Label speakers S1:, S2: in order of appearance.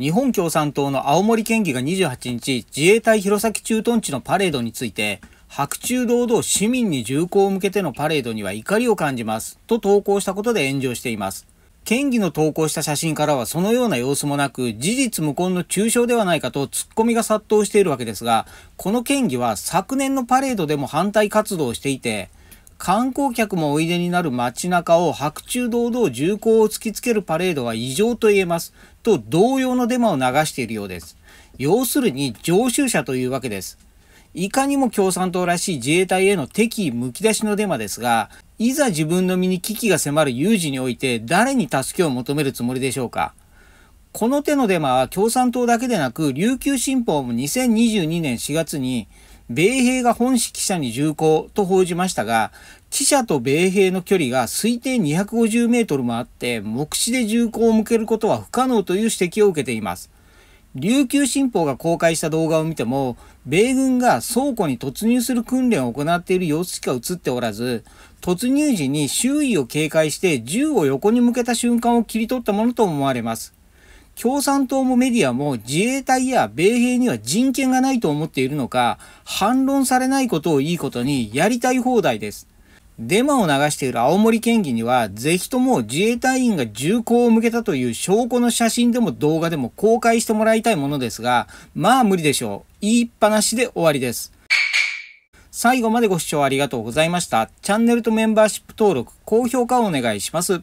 S1: 日本共産党の青森県議が28日、自衛隊弘前駐屯地のパレードについて、白昼堂々市民に銃口を向けてのパレードには怒りを感じます、と投稿したことで炎上しています。県議の投稿した写真からはそのような様子もなく、事実無根の中傷ではないかとツッコミが殺到しているわけですが、この県議は昨年のパレードでも反対活動をしていて、観光客もおいでになる街中を白昼堂々銃口を突きつけるパレードは異常と言えます。と同様のデマを流しているようです。要するに常習者というわけです。いかにも共産党らしい自衛隊への敵意むき出しのデマですが、いざ自分の身に危機が迫る有事において誰に助けを求めるつもりでしょうか。この手のデマは共産党だけでなく、琉球新報も2022年4月に米兵が本指揮者に銃口と報じましたが、記者と米兵の距離が推定250メートルもあって、目視で銃口を向けることは不可能という指摘を受けています。琉球新報が公開した動画を見ても、米軍が倉庫に突入する訓練を行っている様子しか映っておらず、突入時に周囲を警戒して銃を横に向けた瞬間を切り取ったものと思われます。共産党もメディアも自衛隊や米兵には人権がないと思っているのか、反論されないことをいいことにやりたい放題です。デマを流している青森県議には、ぜひとも自衛隊員が銃口を向けたという証拠の写真でも動画でも公開してもらいたいものですが、まあ無理でしょう。言いっぱなしで終わりです。最後までご視聴ありがとうございました。チャンネルとメンバーシップ登録、高評価をお願いします。